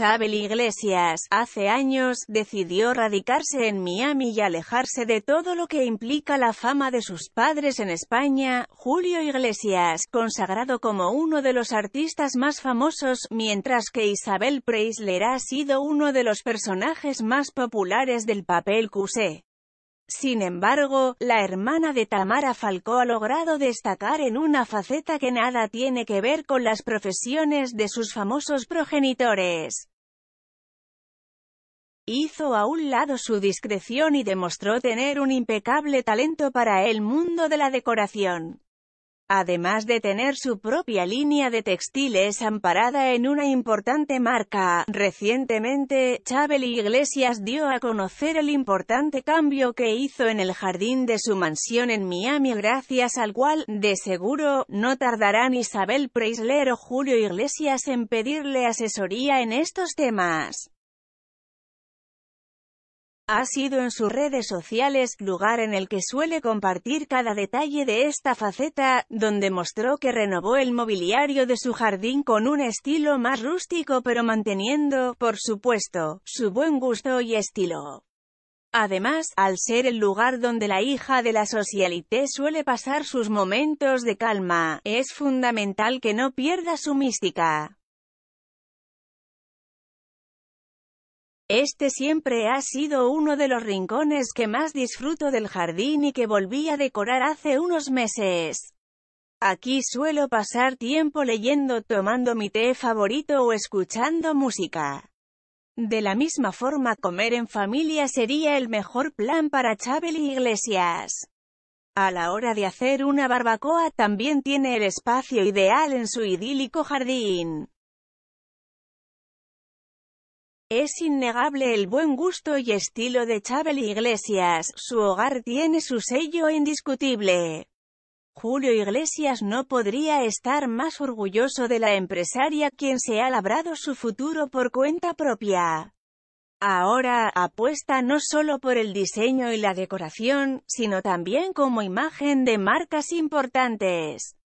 Isabel Iglesias, hace años, decidió radicarse en Miami y alejarse de todo lo que implica la fama de sus padres en España. Julio Iglesias, consagrado como uno de los artistas más famosos, mientras que Isabel Preisler ha sido uno de los personajes más populares del papel Cusé. Sin embargo, la hermana de Tamara Falcó ha logrado destacar en una faceta que nada tiene que ver con las profesiones de sus famosos progenitores. Hizo a un lado su discreción y demostró tener un impecable talento para el mundo de la decoración. Además de tener su propia línea de textiles amparada en una importante marca, recientemente, Chabel Iglesias dio a conocer el importante cambio que hizo en el jardín de su mansión en Miami gracias al cual, de seguro, no tardarán Isabel Preisler o Julio Iglesias en pedirle asesoría en estos temas. Ha sido en sus redes sociales, lugar en el que suele compartir cada detalle de esta faceta, donde mostró que renovó el mobiliario de su jardín con un estilo más rústico pero manteniendo, por supuesto, su buen gusto y estilo. Además, al ser el lugar donde la hija de la socialité suele pasar sus momentos de calma, es fundamental que no pierda su mística. Este siempre ha sido uno de los rincones que más disfruto del jardín y que volví a decorar hace unos meses. Aquí suelo pasar tiempo leyendo, tomando mi té favorito o escuchando música. De la misma forma comer en familia sería el mejor plan para Chabel y Iglesias. A la hora de hacer una barbacoa también tiene el espacio ideal en su idílico jardín. Es innegable el buen gusto y estilo de Chabel Iglesias, su hogar tiene su sello indiscutible. Julio Iglesias no podría estar más orgulloso de la empresaria quien se ha labrado su futuro por cuenta propia. Ahora, apuesta no solo por el diseño y la decoración, sino también como imagen de marcas importantes.